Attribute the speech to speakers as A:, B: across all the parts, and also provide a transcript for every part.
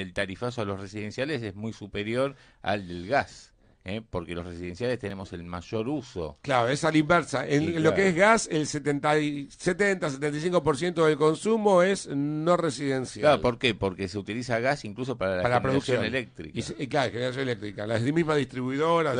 A: el tarifazo a los residenciales es muy superior al del gas. ¿eh? porque los residenciales tenemos el mayor uso.
B: Claro, es a la inversa. En lo que es gas, el 70-75% del consumo es no residencial. Claro,
A: ¿por qué? Porque se utiliza gas incluso para la, producción eléctrica.
B: Y, claro, generación eléctrica, las mismas distribuidoras.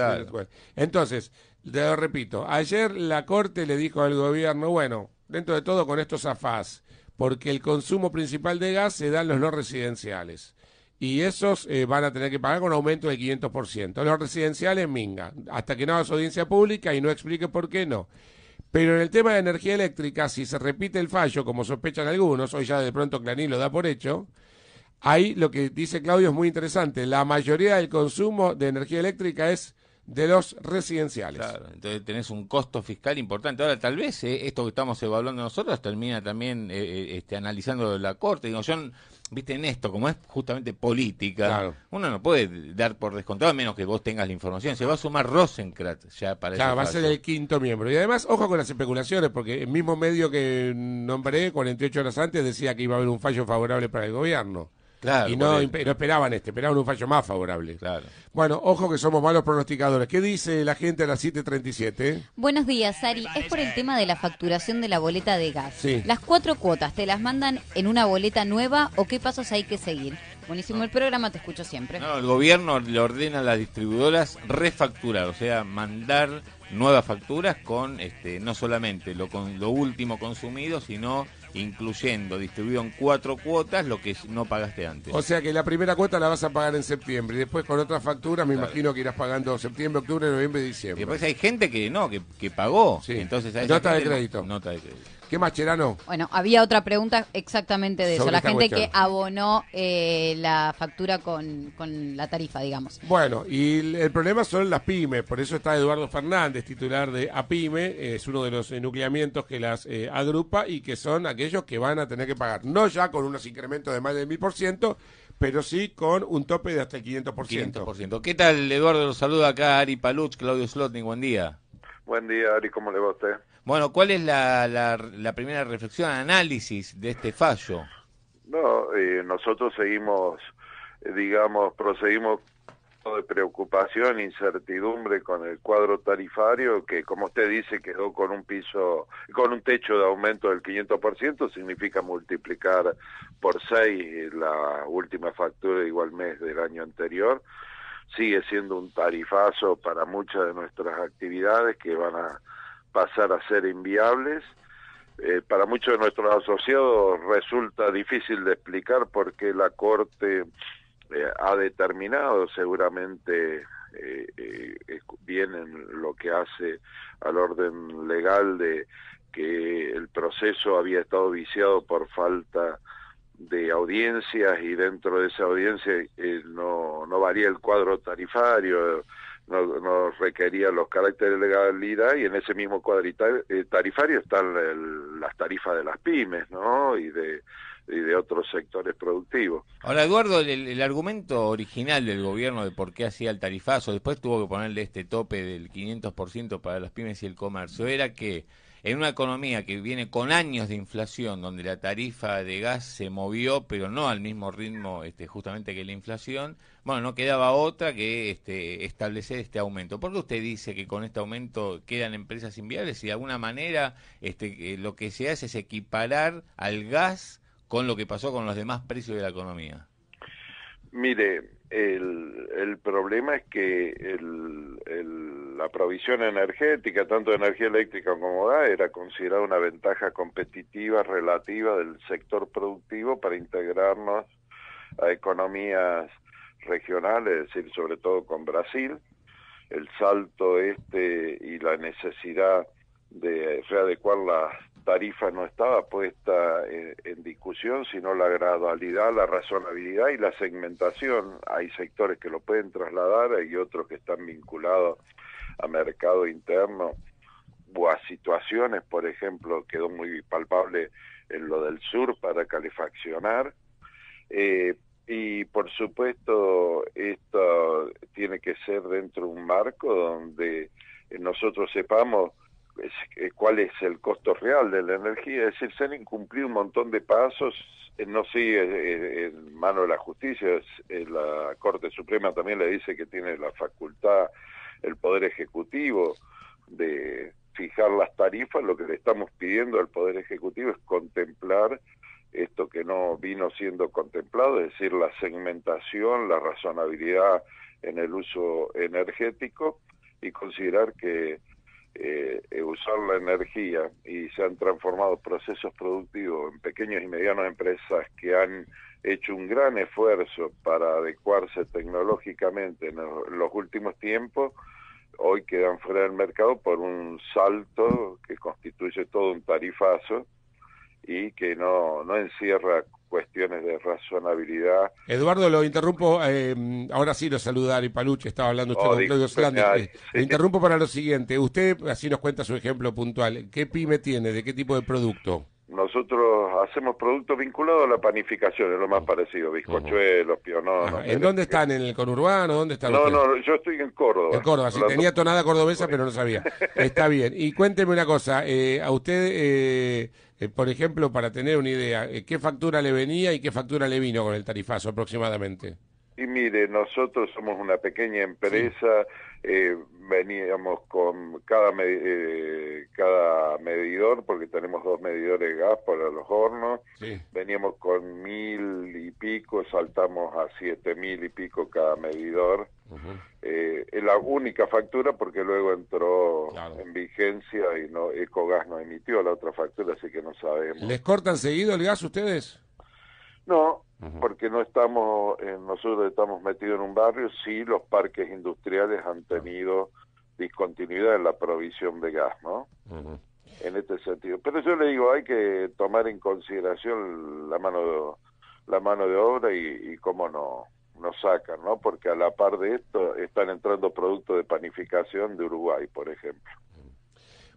B: Entonces, te repito, ayer la Corte le dijo al gobierno, bueno, dentro de todo con estos afaz, porque el consumo principal de gas se da en los no residenciales y esos eh, van a tener que pagar con aumento del 500%. Los residenciales, minga, hasta que no su audiencia pública y no explique por qué no. Pero en el tema de energía eléctrica, si se repite el fallo, como sospechan algunos, hoy ya de pronto Clanín lo da por hecho, ahí lo que dice Claudio es muy interesante. La mayoría del consumo de energía eléctrica es de los
A: residenciales. Claro, entonces tenés un costo fiscal importante. Ahora, tal vez eh, esto que estamos evaluando nosotros termina también eh, eh, este, analizando la Corte. Digo, yo, viste, en esto, como es justamente política, uno no puede dar por descontado a menos que vos tengas la información. Se va a sumar Rosenkrantz. ya para Claro, va a ser
B: el quinto miembro. Y además, ojo con las especulaciones, porque el mismo medio que nombré, 48 horas antes, decía que iba a haber un fallo favorable para el gobierno. Claro, y no, no, esperaban este, esperaban un fallo más favorable. Claro. Bueno, ojo que somos malos pronosticadores. ¿Qué dice la gente a las 7.37? Buenos días, Sari. Es por el tema de la facturación de la boleta de gas. Las cuatro cuotas, ¿te las mandan en una boleta nueva o qué pasos hay que seguir? Buenísimo el programa, te escucho siempre. No, el
A: gobierno le ordena a las distribuidoras refacturar, o sea, mandar nuevas facturas con este, no solamente lo, con, lo último consumido, sino incluyendo, distribuido en cuatro cuotas lo que no pagaste antes. O
B: sea que la primera cuota la vas a pagar en septiembre y después con otra factura me imagino que irás pagando septiembre, octubre, noviembre,
A: diciembre. Y después hay gente que no, que, que pagó. Entonces, Nota de crédito. No, nota de crédito. ¿Qué más, Cherano?
B: Bueno, había otra pregunta exactamente de eso. La gente que abonó eh, la factura con, la tarifa, digamos. Bueno, y el, problema son las pymes. Por eso está Eduardo Fernández, titular de APYME. Es uno de los nucleamientos que las eh, agrupa y que son aquellos que van a tener que pagar. No ya con unos incrementos de más del 1000%, pero sí con un tope de hasta el 500%.
A: 500%. ¿Qué tal, Eduardo? Los saluda acá Ari Paluch, Claudio Slotnik. Buen día.
C: Buen día, Ari. ¿Cómo le va a usted?
A: Bueno, ¿cuál es la, primera reflexión, análisis de este fallo?
C: No, eh, nosotros seguimos, eh, digamos, proseguimos de preocupación, incertidumbre con el cuadro tarifario que, como usted dice, quedó con un piso, con un techo de aumento del 500%, significa multiplicar por 6 eh, la última factura de igual mes del año anterior. Sigue siendo un tarifazo para muchas de nuestras actividades que van a pasar a ser inviables. Eh, para muchos de nuestros asociados resulta difícil de explicar porque la Corte eh, ha determinado seguramente eh, bien eh, en lo que hace al orden legal de que el proceso había estado viciado por falta de audiencias y dentro de esa audiencia no, no varía el cuadro tarifario, nos, requería los caracteres de legalidad y en ese mismo eh tarifario están el, las tarifas de las pymes, ¿no? Y de y de otros sectores productivos.
A: Ahora, Eduardo, el, argumento original del gobierno de por qué hacía el tarifazo, después tuvo que ponerle este tope del 500% para las pymes y el comercio, era que en una economía que viene con años de inflación, donde la tarifa de gas se movió, pero no al mismo ritmo este, justamente que la inflación, bueno, no quedaba otra que este, establecer este aumento. ¿Por qué usted dice que con este aumento quedan empresas inviables? Si de alguna manera este, lo que se hace es equiparar al gas con lo que pasó con los demás precios de la economía?
C: Mire, el, problema es que la provisión energética, tanto de energía eléctrica como gas, era considerada una ventaja competitiva relativa del sector productivo para integrarnos a economías regionales, es decir, sobre todo con Brasil. El salto este y la necesidad de readecuar las tarifa no estaba puesta eh, en, discusión, sino la gradualidad, la razonabilidad y la segmentación. Hay sectores que lo pueden trasladar, hay otros que están vinculados a mercado interno o a situaciones, por ejemplo, quedó muy palpable en lo del sur para calefaccionar. Eh, y por supuesto, esto tiene que ser dentro de un marco donde nosotros sepamos eh, cuál es el costo real de la energía, es decir, se han incumplido un montón de pasos, eh, no sigue eh, en mano de la justicia, la Corte Suprema también le dice que tiene la facultad, el Poder Ejecutivo, de fijar las tarifas, lo que le estamos pidiendo al Poder Ejecutivo es contemplar esto que no vino siendo contemplado, es decir, la segmentación, la razonabilidad en el uso energético y considerar que eh, eh, usar la energía y se han transformado procesos productivos en pequeñas y medianas empresas que han hecho un gran esfuerzo para adecuarse tecnológicamente en los últimos tiempos, hoy quedan fuera del mercado por un salto que constituye todo un tarifazo y que no, encierra cuestiones de razonabilidad.
B: Eduardo, lo interrumpo, eh, ahora sí lo saludar, y Paluche, estaba hablando usted oh, con Claudio eh, interrumpo para lo siguiente, usted así nos cuenta su ejemplo puntual, ¿qué pyme tiene, de qué tipo de producto?
C: Nosotros hacemos productos vinculados a la panificación, es lo más parecido, bizcochuelos, piononos. ¿En
B: dónde están? ¿En el conurbano? ¿Dónde están No, no,
C: yo estoy en Córdoba. En Córdoba, sí, tenía tonada cordobesa,
B: pero no sabía. Está bien. Y cuénteme una cosa, eh, a usted... Eh, por ejemplo, para tener una idea, eh, ¿qué factura le venía y qué factura le vino con el tarifazo aproximadamente?
C: Y mire, nosotros somos una pequeña empresa, eh, veníamos con cada, medidor, porque tenemos dos medidores de gas para los hornos, veníamos con mil y pico, saltamos a siete mil y pico cada medidor. Eh, es la única factura porque luego entró en vigencia y no Ecogas no emitió la otra factura, así que no sabemos. ¿Les
B: cortan seguido el gas ustedes?
C: No, porque no estamos, nosotros estamos metidos en un barrio, sí los parques industriales han tenido discontinuidad en la provisión de gas, ¿no? En este sentido. Pero yo le digo, hay que tomar en consideración la mano de, la mano de obra y cómo no nos sacan, ¿no? Porque a la par de esto están entrando productos de panificación de Uruguay, por ejemplo.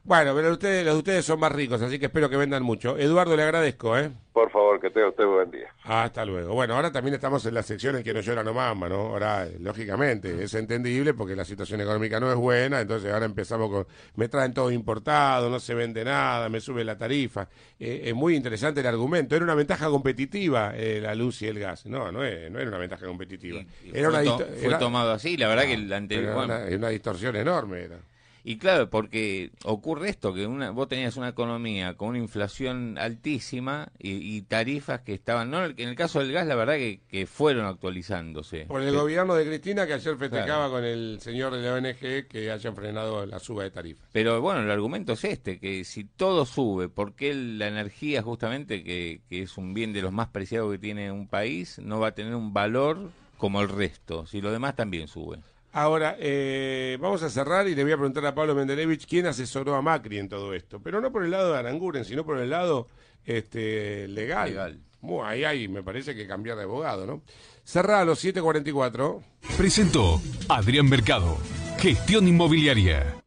B: Bueno, pero ustedes, los de ustedes son más ricos, así que espero que vendan mucho. Eduardo, le agradezco, ¿eh?
C: Por favor, que tenga usted buen día.
B: Ah, hasta luego. Bueno, ahora también estamos en la sección en que no llora no mama, ¿no? Ahora, eh, lógicamente, es entendible porque la situación económica no es buena, entonces ahora empezamos con, me traen todo importado, no se vende nada, me sube la tarifa. Eh, es muy interesante el argumento. Era una ventaja competitiva eh, la luz y el gas. No, no, era una ventaja
A: competitiva. fue, tomado así, la verdad que la anterior... Era una, una distorsión enorme era. Y claro, porque ocurre esto, que una, vos tenías una economía con una inflación altísima y, tarifas que estaban, no, en el caso del gas la verdad que, fueron actualizándose. Por el
B: gobierno de Cristina que ayer festejaba
A: con el señor de la ONG que hayan frenado la suba de tarifas. Pero bueno, el argumento es este, que si todo sube, ¿por qué la energía justamente, que, que es un bien de los más preciados que tiene un país, no va a tener un valor como el resto, si lo demás también sube?
B: Ahora, eh, vamos a cerrar y le voy a preguntar a Pablo Mendelevich quién asesoró a Macri en todo esto, pero no por el lado de Aranguren, sino por el lado este, legal. ahí hay, me parece que cambiar de abogado, ¿no? Cerrar a los 7.44. Presentó
A: Adrián Mercado,
B: Gestión Inmobiliaria.